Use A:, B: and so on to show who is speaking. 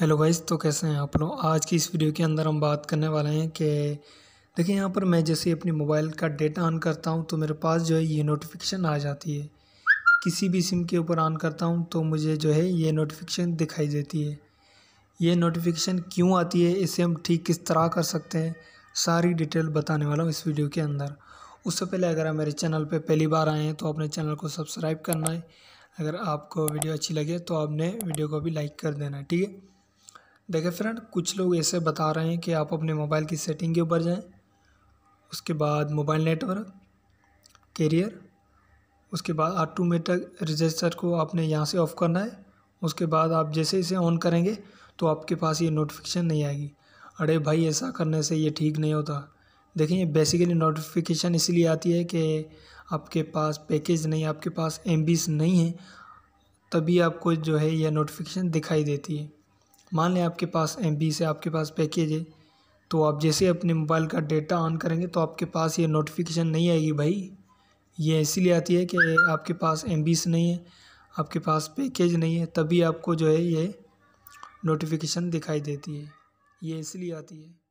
A: hello guys तो कैसे हैं आप लोग आज की इस वीडियो के अंदर हम बात करने वाले हैं कि देखिए यहाँ पर मैं जैसे अपने मोबाइल का डेटा ऑन करता हूँ तो मेरे पास जो है ये नोटिफिकेशन आ जाती है किसी भी सिम के ऊपर ऑन करता हूँ तो मुझे जो है ये नोटिफिकेशन दिखाई देती है ये नोटिफिकेशन क्यों आती है इसे हम ठीक किस तरह कर सकते हैं सारी डिटेल बताने वाला हूँ इस वीडियो के अंदर उससे पहले अगर आप मेरे चैनल पर पहली बार आए हैं तो अपने चैनल को सब्सक्राइब करना है अगर आपको वीडियो अच्छी लगे तो आपने वीडियो को भी लाइक कर देना है ठीक है देखिए फ्रेंड कुछ लोग ऐसे बता रहे हैं कि आप अपने मोबाइल की सेटिंग के ऊपर जाएं उसके बाद मोबाइल नेटवर्क कैरियर उसके बाद ऑटोमेटिक रजिस्टर को आपने यहाँ से ऑफ़ करना है उसके बाद आप जैसे इसे ऑन करेंगे तो आपके पास ये नोटिफिकेशन नहीं आएगी अरे भाई ऐसा करने से ये ठीक नहीं होता देखिए बेसिकली नोटिफिकेशन इसलिए आती है कि आपके पास पैकेज नहीं आपके पास एम नहीं है तभी आपको जो है यह नोटिफिकेशन दिखाई देती है मान लें आपके पास एम बी से आपके पास पैकेज है तो आप जैसे अपने मोबाइल का डेटा ऑन करेंगे तो आपके पास ये नोटिफिकेशन नहीं आएगी भाई ये इसीलिए आती है कि आपके पास एम से नहीं है आपके पास पैकेज नहीं है तभी आपको जो है ये नोटिफिकेशन दिखाई देती है ये इसलिए आती है